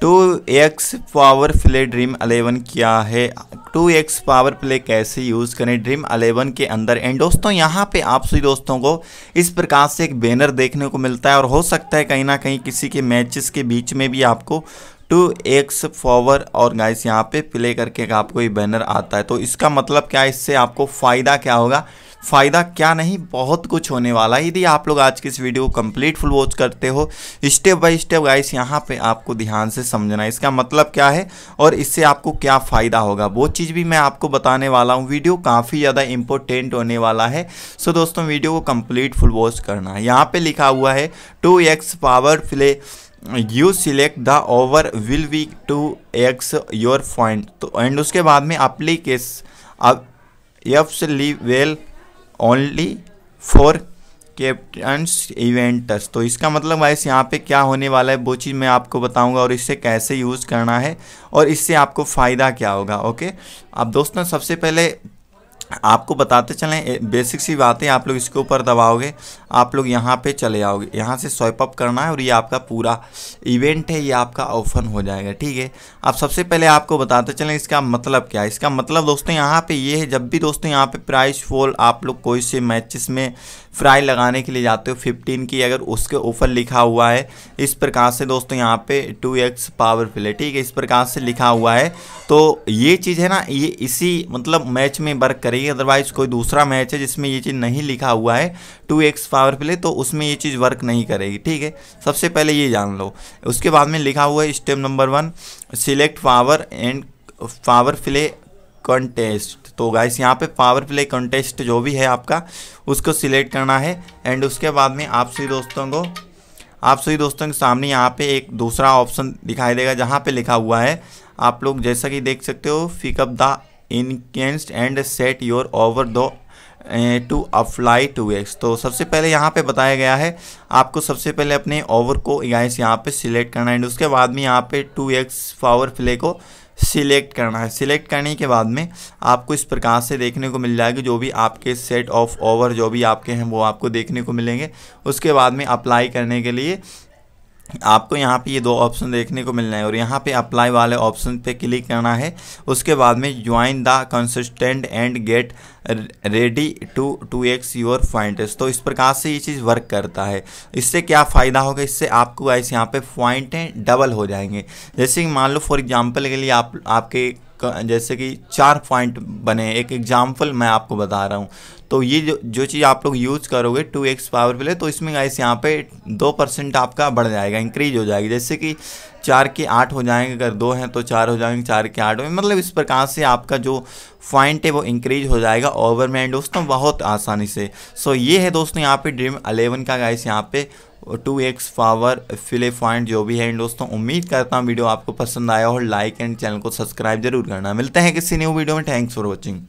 to x power play Dream Eleven क्या है two x power play कैसे use करें ड्रीम अलेवन के अंदर एंड दोस्तों यहाँ पे आप सभी दोस्तों को इस प्रकार से एक बैनर देखने को मिलता है और हो सकता है कहीं ना कहीं किसी के मैचेस के बीच में भी आपको टू एक्स फॉवर और गाइस यहाँ पे प्ले करके आपको ये बैनर आता है तो इसका मतलब क्या है इससे आपको फ़ायदा क्या होगा फ़ायदा क्या नहीं बहुत कुछ होने वाला है यदि आप लोग आज की इस वीडियो को कम्प्लीट फुल वॉच करते हो स्टेप बाय स्टेप गाइस यहाँ पे आपको ध्यान से समझना है इसका मतलब क्या है और इससे आपको क्या फ़ायदा होगा वो चीज़ भी मैं आपको बताने वाला हूँ वीडियो काफ़ी ज़्यादा इंपॉर्टेंट होने वाला है सो दोस्तों वीडियो को कम्प्लीट फुल वॉच करना है यहाँ पर लिखा हुआ है two x power play you select the over will we two x your point तो एंड उसके बाद में अप्लीकेस अब यफ्स leave well only for captains events तो इसका मतलब वाइस यहाँ पे क्या होने वाला है वो चीज़ मैं आपको बताऊँगा और इससे कैसे यूज़ करना है और इससे आपको फ़ायदा क्या होगा ओके अब दोस्तों सबसे पहले आपको बताते चलें बेसिक सी बातें आप लोग इसके ऊपर दबाओगे आप लोग यहाँ पे चले आओगे यहाँ से स्वाइप अप करना है और ये आपका पूरा इवेंट है ये आपका ओपन हो जाएगा ठीक है अब सबसे पहले आपको बताते चलें इसका मतलब क्या है इसका मतलब दोस्तों यहाँ पे ये है जब भी दोस्तों यहाँ पे प्राइस फॉल आप लोग कोई से मैचेस में फ्राई लगाने के लिए जाते हो फिफ्टीन की अगर उसके ऊपर लिखा हुआ है इस प्रकार से दोस्तों यहाँ पे टू एक्स पावरफुल है ठीक है इस प्रकार से लिखा हुआ है तो ये चीज़ है ना ये इसी मतलब मैच में वर्क करेगी अदरवाइज कोई दूसरा मैच है जिसमें ये चीज़ नहीं लिखा हुआ है टू एक्स पावर प्ले तो उसमें ये चीज़ वर्क नहीं करेगी ठीक है सबसे पहले ये जान लो उसके बाद में लिखा हुआ है step number one select power and power play contest तो गाइस यहाँ पे पावर प्ले कंटेस्ट जो भी है आपका उसको सिलेक्ट करना है एंड उसके बाद में आप सभी दोस्तों को आप सभी दोस्तों के सामने यहाँ पे एक दूसरा ऑप्शन दिखाई देगा जहाँ पे लिखा हुआ है आप लोग जैसा कि देख सकते हो pick up the contest and set your over दो टू अप्लाई टू एक्स तो सबसे पहले यहाँ पे बताया गया है आपको सबसे पहले अपने ओवर को गाइस यहाँ पे सिलेक्ट करना है एंड उसके बाद में यहाँ पे टू एक्स पावर फ्ले को सिलेक्ट करना है सिलेक्ट करने के बाद में आपको इस प्रकार से देखने को मिल जाएगी जो भी आपके सेट ऑफ ओवर जो भी आपके हैं वो आपको देखने को मिलेंगे उसके बाद में अप्लाई करने के लिए आपको यहाँ पे ये दो ऑप्शन देखने को मिलना है और यहाँ पे अप्लाई वाले ऑप्शन पे क्लिक करना है उसके बाद में join the consistent and get ready to two x your points तो इस प्रकार से ये चीज़ वर्क करता है इससे क्या फ़ायदा होगा इससे आपको ऐसे यहाँ पे पॉइंटें डबल हो जाएंगे जैसे कि मान लो फॉर एग्जाम्पल के लिए आप आपके जैसे कि चार पॉइंट बने एक एग्जाम्पल मैं आपको बता रहा हूँ तो ये जो जो चीज़ आप लोग यूज़ करोगे टू एक्स पावर प्ले तो इसमें गाइस यहाँ पे दो परसेंट आपका बढ़ जाएगा इंक्रीज हो जाएगी जैसे कि चार के आठ हो जाएंगे अगर दो हैं तो चार हो जाएंगे चार के आठ मतलब इस प्रकार से आपका जो पॉइंट है वो इंक्रीज हो जाएगा ओवर में दोस्तों बहुत आसानी से सो so, ये है दोस्तों यहाँ पे ड्रीम अलेवन का गाइस यहाँ पे two x power play point जो भी है दोस्तों उम्मीद करता हूँ वीडियो आपको पसंद आया और लाइक एंड चैनल को सब्सक्राइब जरूर करना मिलते हैं किसी न्यू वीडियो में थैंक्स फॉर वॉचिंग